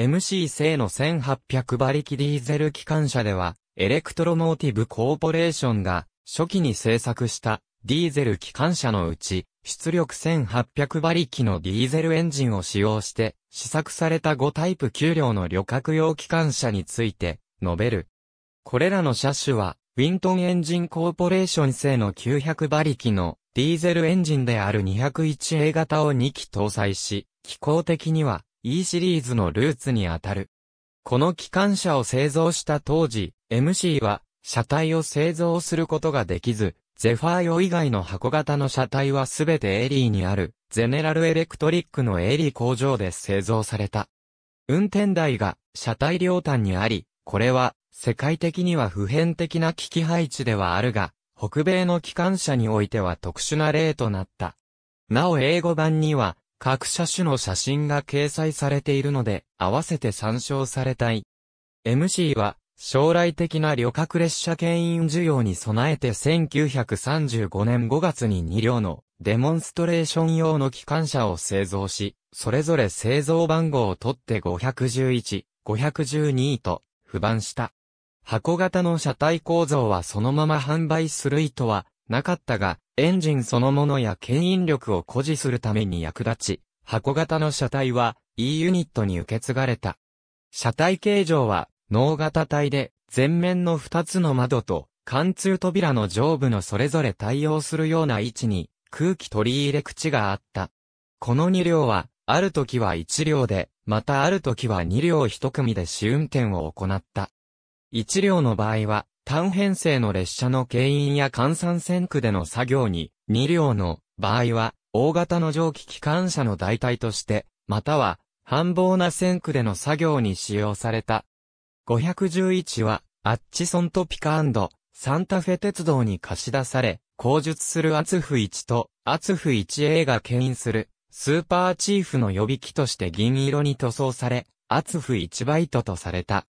MC 製の1800馬力ディーゼル機関車では、エレクトロモーティブコーポレーションが初期に製作したディーゼル機関車のうち、出力1800馬力のディーゼルエンジンを使用して試作された5タイプ9両の旅客用機関車について述べる。これらの車種は、ウィントンエンジンコーポレーション製の900馬力のディーゼルエンジンである 201A 型を2機搭載し、機構的には E シリーズのルーツにあたる。この機関車を製造した当時、MC は車体を製造することができず、ゼファー用以外の箱型の車体はすべてエリーにある、ゼネラルエレクトリックのエリー工場で製造された。運転台が車体両端にあり、これは世界的には普遍的な機器配置ではあるが、北米の機関車においては特殊な例となった。なお英語版には各車種の写真が掲載されているので、合わせて参照されたい。MC は、将来的な旅客列車牽引需要に備えて1935年5月に2両のデモンストレーション用の機関車を製造し、それぞれ製造番号を取って511、512と不番した。箱型の車体構造はそのまま販売する意図はなかったが、エンジンそのものや牽引力を誇示するために役立ち、箱型の車体は E ユニットに受け継がれた。車体形状は、脳型体で、前面の2つの窓と、貫通扉の上部のそれぞれ対応するような位置に、空気取り入れ口があった。この2両は、ある時は1両で、またある時は2両1組で試運転を行った。1両の場合は、単編成の列車の牽引や換算線区での作業に、2両の場合は、大型の蒸気機関車の代替として、または、繁忙な線区での作業に使用された。511は、アッチソントピカサンタフェ鉄道に貸し出され、後述するアツフ1と、アツフ 1A が牽引する、スーパーチーフの予備機として銀色に塗装され、アツフ1バイトとされた。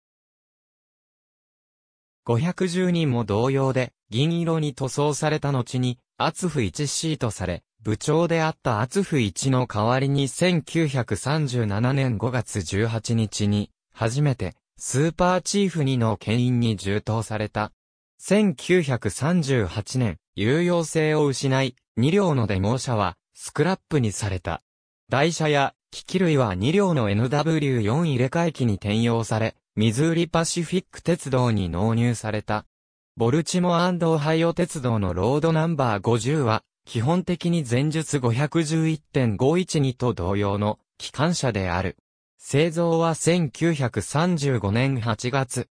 510人も同様で、銀色に塗装された後に、厚府一 C とされ、部長であった厚府一の代わりに1937年5月18日に、初めて、スーパーチーフ2の牽引に充当された。1938年、有用性を失い、2両のデモ車は、スクラップにされた。台車や、機器類は2両の NW4 入れ替え機に転用され、ミズーリパシフィック鉄道に納入された。ボルチモアオハイオ鉄道のロードナンバー50は、基本的に前述511.512と同様の機関車である。製造は1935年8月。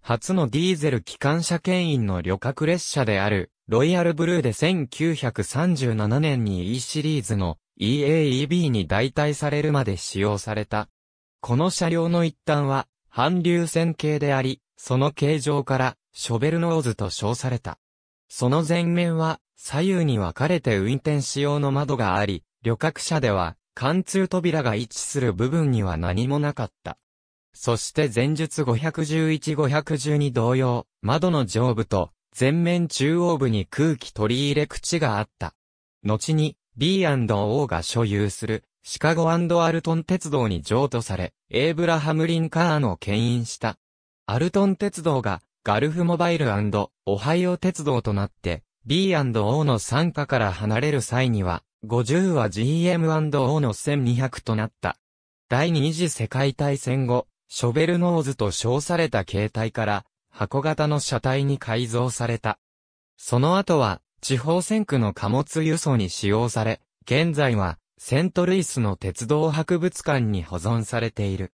初のディーゼル機関車牽引の旅客列車である、ロイヤルブルーで1937年に E シリーズの EAEB に代替されるまで使用された。この車両の一端は、反流線形であり、その形状から、ショベルノーズと称された。その前面は、左右に分かれて運転仕様の窓があり、旅客車では、貫通扉が位置する部分には何もなかった。そして前述511-512同様、窓の上部と前面中央部に空気取り入れ口があった。後に B&O が所有するシカゴアルトン鉄道に譲渡され、エイブラハム・リンカーンを牽引した。アルトン鉄道がガルフモバイルオハイオ鉄道となって、B&O の参加から離れる際には、50は GM&O の1200となった。第二次世界大戦後、ショベルノーズと称された形態から、箱型の車体に改造された。その後は、地方線区の貨物輸送に使用され、現在は、セントルイスの鉄道博物館に保存されている。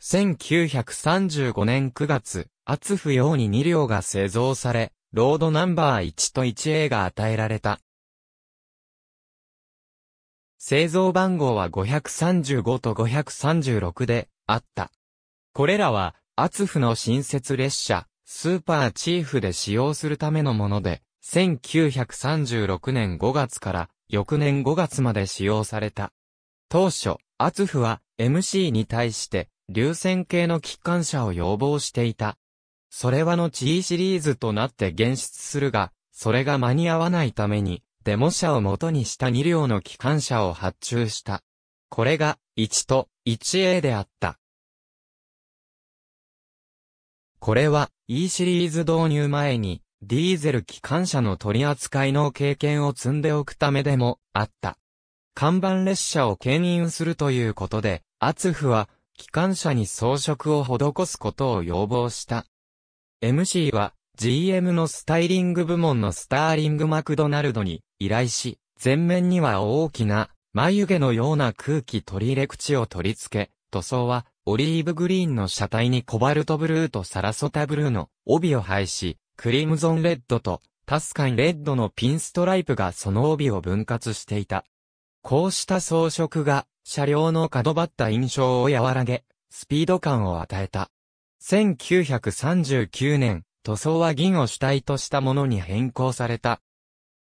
1935年9月、厚フ用に2両が製造され、ロードナンバー1と 1A が与えられた。製造番号は535と536で、あった。これらは、厚フの新設列車、スーパーチーフで使用するためのもので、1936年5月から翌年5月まで使用された。当初、アツフは MC に対して、流線形の機関車を要望していた。それは後 E シリーズとなって現出するが、それが間に合わないために、デモ車を元にした2両の機関車を発注した。これが、1と 1A であった。これは E シリーズ導入前にディーゼル機関車の取り扱いの経験を積んでおくためでもあった。看板列車を牽引するということで、アツフは機関車に装飾を施すことを要望した。MC は GM のスタイリング部門のスターリング・マクドナルドに依頼し、前面には大きな眉毛のような空気取り入れ口を取り付け、塗装はオリーブグリーンの車体にコバルトブルーとサラソタブルーの帯を配し、クリムゾンレッドとタスカンレッドのピンストライプがその帯を分割していた。こうした装飾が車両の角張った印象を和らげ、スピード感を与えた。1939年、塗装は銀を主体としたものに変更された。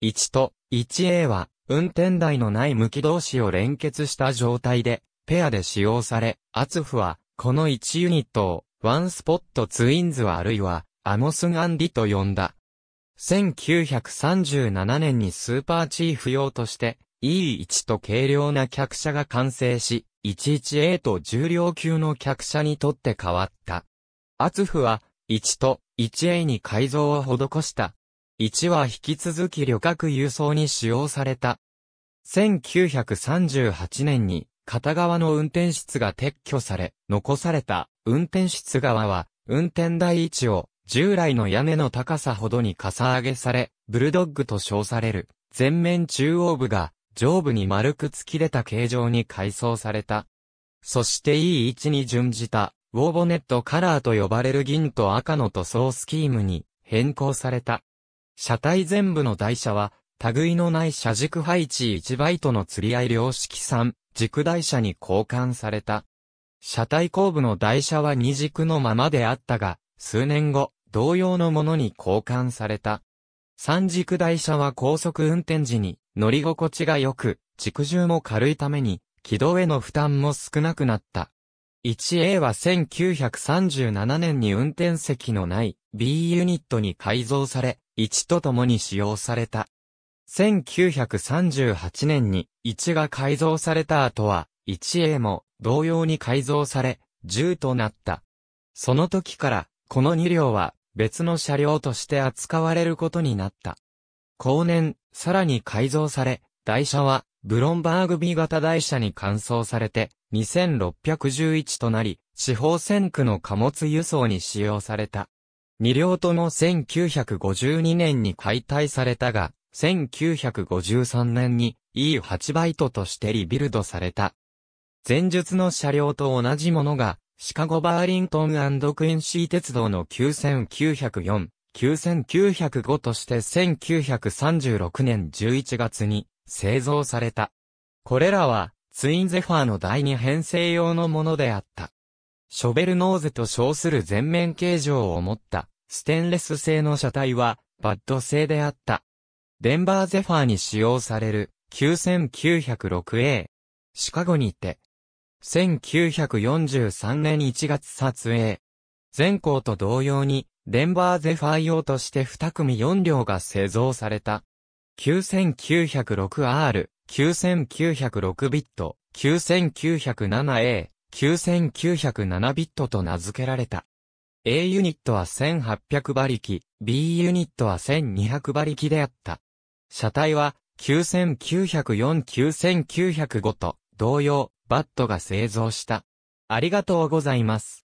1と 1A は運転台のない向き同士を連結した状態で、ペアで使用され、アツフは、この1ユニットを、ワンスポットツインズはあるいは、アモス・ガンディと呼んだ。1937年にスーパーチーフ用として E1 と軽量な客車が完成し、1 1 a と重量級の客車にとって変わった。アツフは1と 1A に改造を施した。1は引き続き旅客輸送に使用された。1938年に片側の運転室が撤去され、残された運転室側は運転台1を従来の屋根の高さほどにかさ上げされ、ブルドッグと称される、前面中央部が、上部に丸く突き出た形状に改装された。そしていい位置に準じた、ウォーボネットカラーと呼ばれる銀と赤の塗装スキームに変更された。車体全部の台車は、類のない車軸配置1バイトの釣り合い量式3、軸台車に交換された。車体後部の台車は2軸のままであったが、数年後、同様のものに交換された。三軸台車は高速運転時に乗り心地が良く、軸重も軽いために、軌道への負担も少なくなった。1A は1937年に運転席のない B ユニットに改造され、1と共に使用された。1938年に1が改造された後は 1A も同様に改造され10となった。その時からこの2両は別の車両として扱われることになった。後年、さらに改造され、台車は、ブロンバーグ B 型台車に換装されて、2611となり、地方線区の貨物輸送に使用された。2両とも1952年に解体されたが、1953年に E8 バイトとしてリビルドされた。前述の車両と同じものがシカゴ・バーリントンクインシー鉄道の9904、9905として1936年11月に製造された。これらはツインゼファーの第二編成用のものであった。ショベルノーゼと称する全面形状を持ったステンレス製の車体はバッド製であった。デンバーゼファーに使用される 9906A。シカゴにて1943年1月撮影。前校と同様に、デンバーゼファー用として2組4両が製造された。9906R、9906ビット、9907A、9907ビットと名付けられた。A ユニットは1800馬力、B ユニットは1200馬力であった。車体は9904-9905と同様、バットが製造した。ありがとうございます。